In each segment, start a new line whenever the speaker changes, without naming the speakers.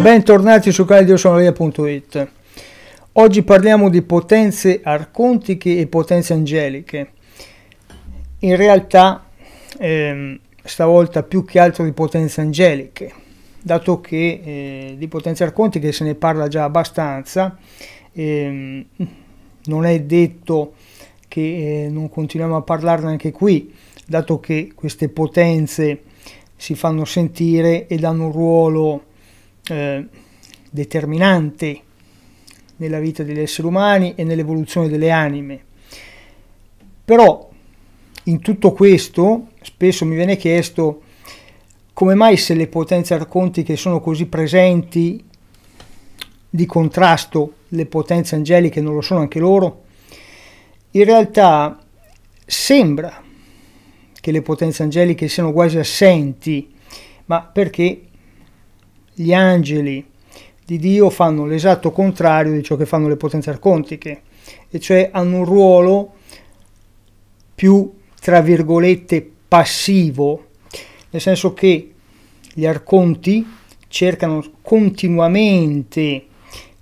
Bentornati su caldiosonaria.it Oggi parliamo di potenze arcontiche e potenze angeliche. In realtà ehm, stavolta più che altro di potenze angeliche, dato che eh, di potenze arcontiche se ne parla già abbastanza, ehm, non è detto che eh, non continuiamo a parlarne anche qui, dato che queste potenze si fanno sentire e danno un ruolo eh, determinante nella vita degli esseri umani e nell'evoluzione delle anime. Però in tutto questo spesso mi viene chiesto come mai se le potenze arcontiche sono così presenti di contrasto, le potenze angeliche non lo sono anche loro? In realtà sembra che le potenze angeliche siano quasi assenti, ma perché gli angeli di Dio fanno l'esatto contrario di ciò che fanno le potenze arcontiche, e cioè hanno un ruolo più, tra virgolette, passivo, nel senso che gli arconti cercano continuamente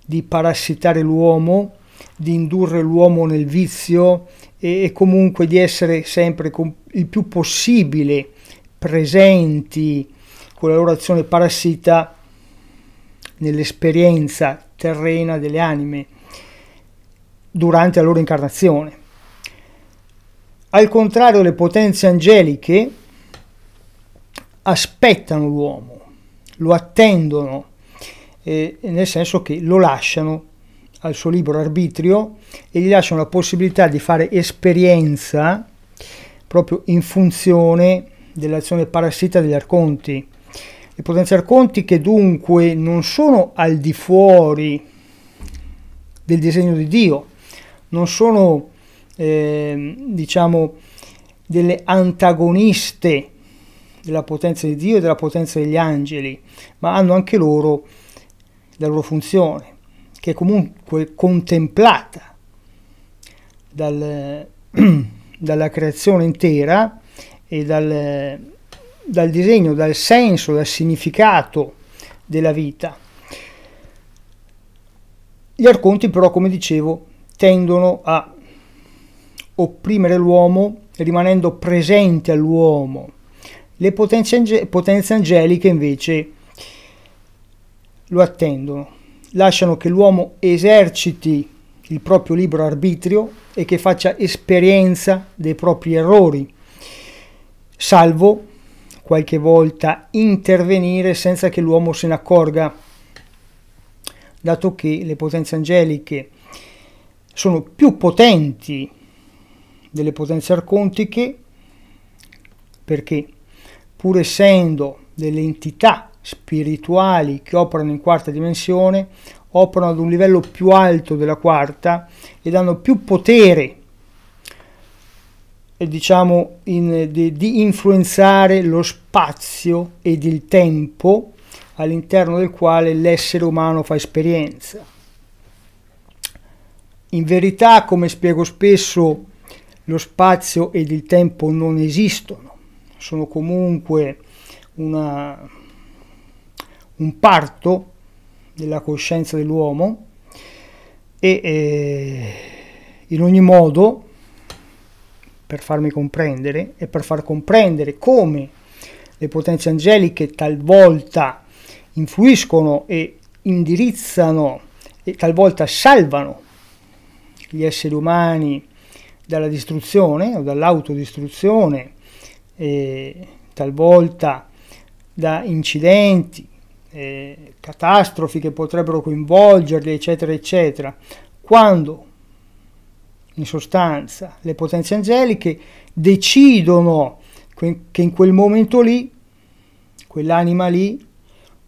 di parassitare l'uomo, di indurre l'uomo nel vizio e, e comunque di essere sempre il più possibile presenti con la loro azione parassita nell'esperienza terrena delle anime durante la loro incarnazione. Al contrario, le potenze angeliche aspettano l'uomo, lo attendono, eh, nel senso che lo lasciano al suo libero arbitrio e gli lasciano la possibilità di fare esperienza proprio in funzione dell'azione parassita degli arconti i potenzial conti che dunque non sono al di fuori del disegno di Dio, non sono eh, diciamo delle antagoniste della potenza di Dio e della potenza degli angeli, ma hanno anche loro la loro funzione, che è comunque contemplata dal, dalla creazione intera e dal dal disegno, dal senso, dal significato della vita. Gli arconti però, come dicevo, tendono a opprimere l'uomo rimanendo presente all'uomo. Le potenze, ange- potenze angeliche invece lo attendono, lasciano che l'uomo eserciti il proprio libero arbitrio e che faccia esperienza dei propri errori, salvo qualche volta intervenire senza che l'uomo se ne accorga, dato che le potenze angeliche sono più potenti delle potenze arcontiche, perché pur essendo delle entità spirituali che operano in quarta dimensione, operano ad un livello più alto della quarta e danno più potere diciamo in, di, di influenzare lo spazio ed il tempo all'interno del quale l'essere umano fa esperienza. In verità, come spiego spesso, lo spazio ed il tempo non esistono, sono comunque una, un parto della coscienza dell'uomo e eh, in ogni modo per farmi comprendere e per far comprendere come le potenze angeliche talvolta influiscono e indirizzano e talvolta salvano gli esseri umani dalla distruzione o dall'autodistruzione, talvolta da incidenti, eh, catastrofi che potrebbero coinvolgerli, eccetera, eccetera. Quando in sostanza le potenze angeliche decidono che in quel momento lì, quell'anima lì,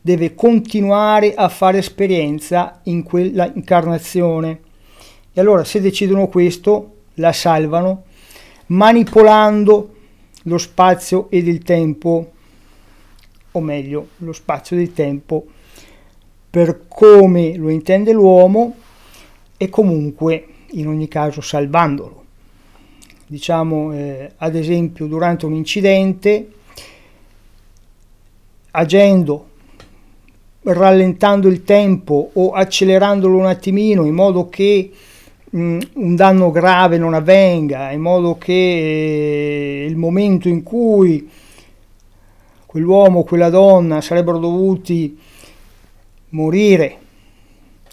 deve continuare a fare esperienza in quella incarnazione. E allora se decidono questo, la salvano, manipolando lo spazio ed il tempo, o meglio, lo spazio del tempo, per come lo intende l'uomo, e comunque in ogni caso salvandolo. Diciamo eh, ad esempio durante un incidente, agendo, rallentando il tempo o accelerandolo un attimino in modo che mh, mm, un danno grave non avvenga, in modo che eh, il momento in cui quell'uomo, quella donna sarebbero dovuti morire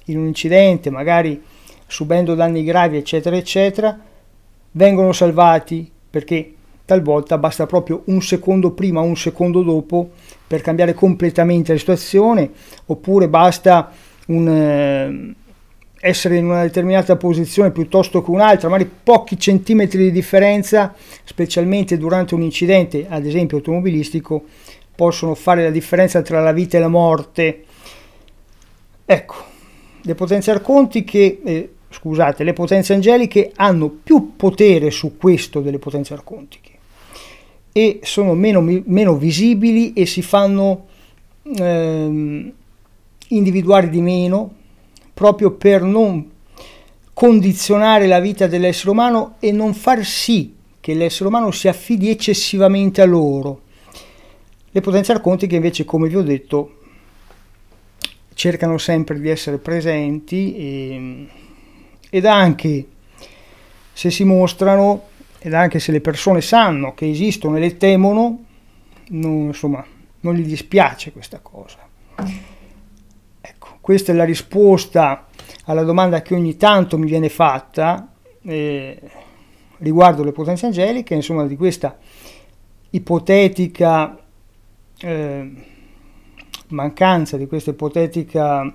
in un incidente, magari subendo danni gravi, eccetera, eccetera, vengono salvati perché talvolta basta proprio un secondo prima, un secondo dopo per cambiare completamente la situazione, oppure basta un, eh, essere in una determinata posizione piuttosto che un'altra, magari pochi centimetri di differenza, specialmente durante un incidente, ad esempio automobilistico, possono fare la differenza tra la vita e la morte. Ecco, depotenziar conti che eh, scusate, le potenze angeliche hanno più potere su questo delle potenze arcontiche e sono meno, meno visibili e si fanno ehm, individuare di meno proprio per non condizionare la vita dell'essere umano e non far sì che l'essere umano si affidi eccessivamente a loro. Le potenze arcontiche invece, come vi ho detto, cercano sempre di essere presenti e ed anche se si mostrano ed anche se le persone sanno che esistono e le temono, non, insomma, non gli dispiace questa cosa. Ecco, questa è la risposta alla domanda che ogni tanto mi viene fatta eh, riguardo le potenze angeliche, insomma, di questa ipotetica eh, mancanza, di questa ipotetica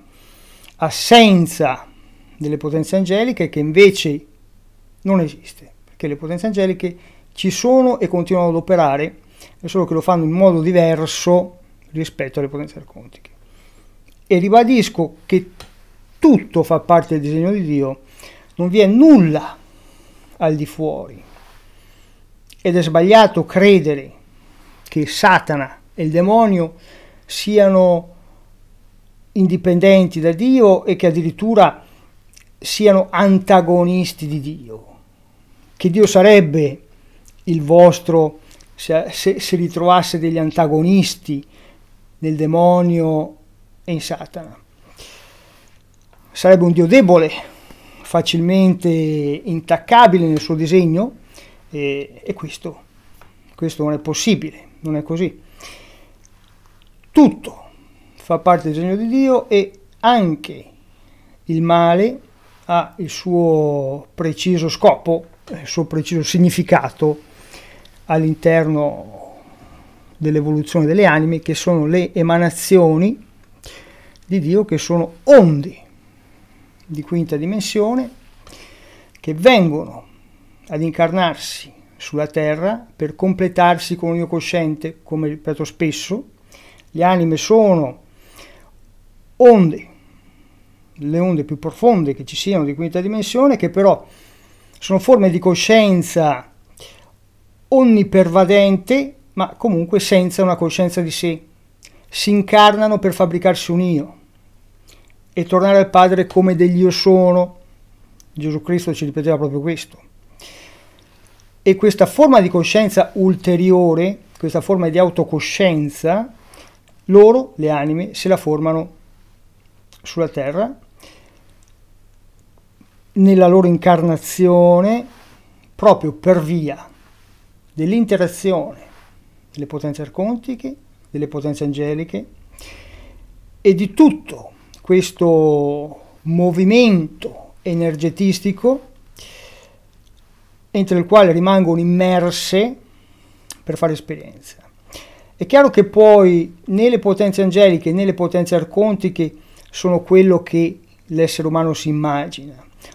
assenza delle potenze angeliche che invece non esiste, perché le potenze angeliche ci sono e continuano ad operare, è solo che lo fanno in modo diverso rispetto alle potenze arcontiche. E ribadisco che tutto fa parte del disegno di Dio, non vi è nulla al di fuori. Ed è sbagliato credere che Satana e il demonio siano indipendenti da Dio e che addirittura siano antagonisti di Dio, che Dio sarebbe il vostro se, se, se ritrovasse degli antagonisti nel demonio e in Satana. Sarebbe un Dio debole, facilmente intaccabile nel suo disegno e, e questo, questo non è possibile, non è così. Tutto fa parte del disegno di Dio e anche il male ha il suo preciso scopo, il suo preciso significato all'interno dell'evoluzione delle anime, che sono le emanazioni di Dio, che sono onde di quinta dimensione, che vengono ad incarnarsi sulla terra per completarsi con il cosciente, come ripeto spesso, le anime sono onde le onde più profonde che ci siano di quinta dimensione, che però sono forme di coscienza onnipervadente, ma comunque senza una coscienza di sé. Si incarnano per fabbricarsi un io e tornare al Padre come degli io sono. Gesù Cristo ci ripeteva proprio questo. E questa forma di coscienza ulteriore, questa forma di autocoscienza, loro, le anime, se la formano sulla terra, nella loro incarnazione, proprio per via dell'interazione delle potenze arcontiche, delle potenze angeliche e di tutto questo movimento energetistico entro il quale rimangono immerse per fare esperienza. È chiaro che poi né le potenze angeliche né le potenze arcontiche sono quello che l'essere umano si immagina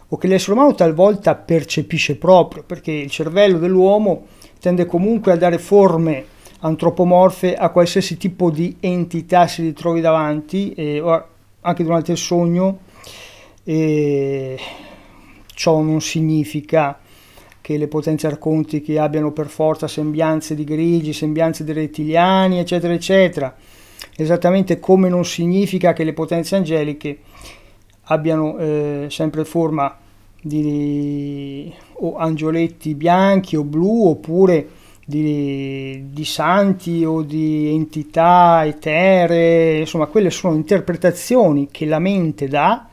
o che l'essere umano talvolta percepisce proprio, perché il cervello dell'uomo tende comunque a dare forme antropomorfe a qualsiasi tipo di entità si ritrovi davanti, eh, anche durante il sogno. Eh, ciò non significa che le potenze arcontiche abbiano per forza sembianze di grigi, sembianze di rettiliani, eccetera, eccetera esattamente come non significa che le potenze angeliche abbiano eh, sempre forma di o angioletti bianchi o blu oppure di, di, santi o di entità etere, insomma quelle sono interpretazioni che la mente dà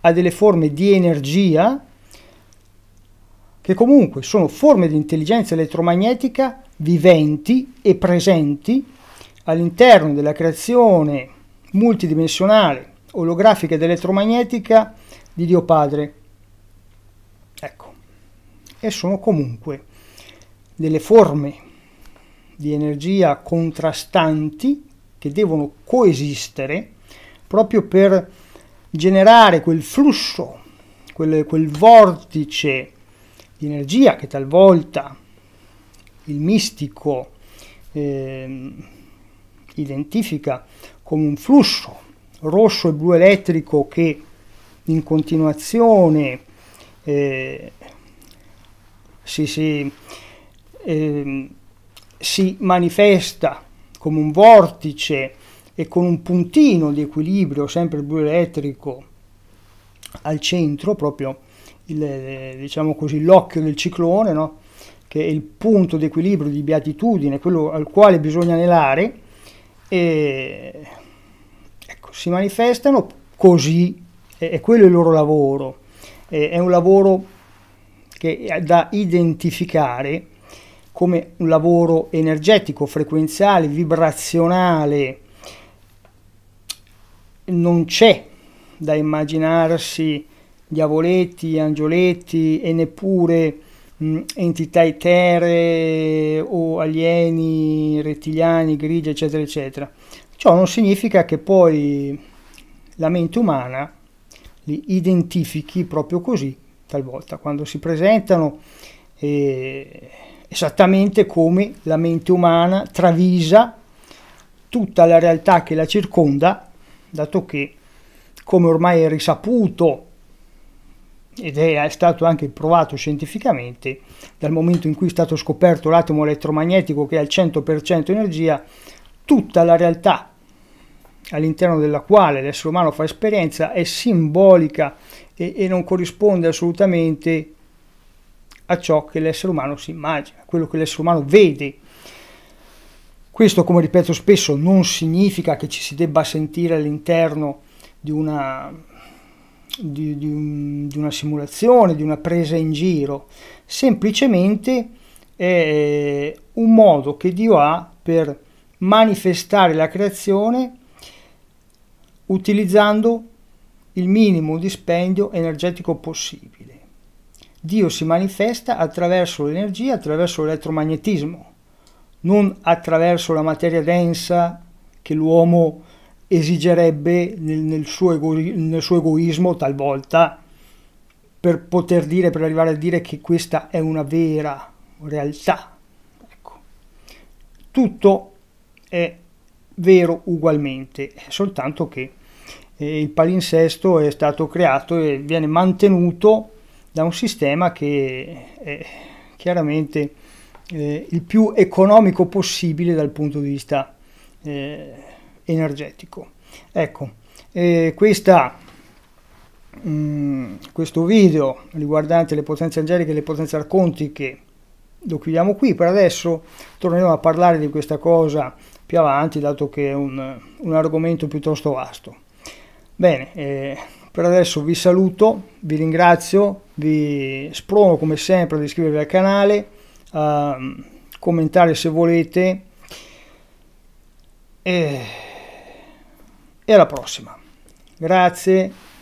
a delle forme di energia che comunque sono forme di intelligenza elettromagnetica viventi e presenti all'interno della creazione multidimensionale, olografica ed elettromagnetica di Dio Padre. Ecco, e sono comunque delle forme di energia contrastanti che devono coesistere proprio per generare quel flusso, quel, quel vortice di energia che talvolta il mistico eh, identifica come un flusso rosso e blu elettrico che in continuazione eh, si, si, eh, si manifesta come un vortice e con un puntino di equilibrio, sempre blu elettrico, al centro, proprio il, eh, diciamo così, l'occhio del ciclone, no? che è il punto di equilibrio di beatitudine, quello al quale bisogna anelare, e ecco, si manifestano così, è quello il loro lavoro, è un lavoro che è da identificare come un lavoro energetico, frequenziale, vibrazionale, non c'è da immaginarsi diavoletti, angioletti e neppure mh, entità etere o alieni, rettiliani, grigi, eccetera, eccetera. Ciò non significa che poi la mente umana li identifichi proprio così, talvolta, quando si presentano eh, esattamente come la mente umana travisa tutta la realtà che la circonda, dato che, come ormai è risaputo, ed è stato anche provato scientificamente, dal momento in cui è stato scoperto l'atomo elettromagnetico che è al 100% energia, tutta la realtà all'interno della quale l'essere umano fa esperienza è simbolica e, e non corrisponde assolutamente a ciò che l'essere umano si immagina, a quello che l'essere umano vede. Questo, come ripeto spesso, non significa che ci si debba sentire all'interno di una di, di, un, di una simulazione, di una presa in giro, semplicemente è eh, un modo che Dio ha per manifestare la creazione utilizzando il minimo dispendio energetico possibile. Dio si manifesta attraverso l'energia, attraverso l'elettromagnetismo, non attraverso la materia densa che l'uomo esigerebbe nel, nel, suo ego, nel suo egoismo talvolta per poter dire, per arrivare a dire che questa è una vera realtà. Ecco. Tutto è vero ugualmente, soltanto che eh, il palinsesto è stato creato e viene mantenuto da un sistema che è chiaramente eh, il più economico possibile dal punto di vista eh, energetico. Ecco, eh, questa, mh, mm, questo video riguardante le potenze angeliche e le potenze arcontiche lo chiudiamo qui per adesso, torneremo a parlare di questa cosa più avanti, dato che è un, un argomento piuttosto vasto. Bene, eh, per adesso vi saluto, vi ringrazio, vi sprono come sempre ad iscrivervi al canale, a mm, commentare se volete. E e alla prossima. Grazie.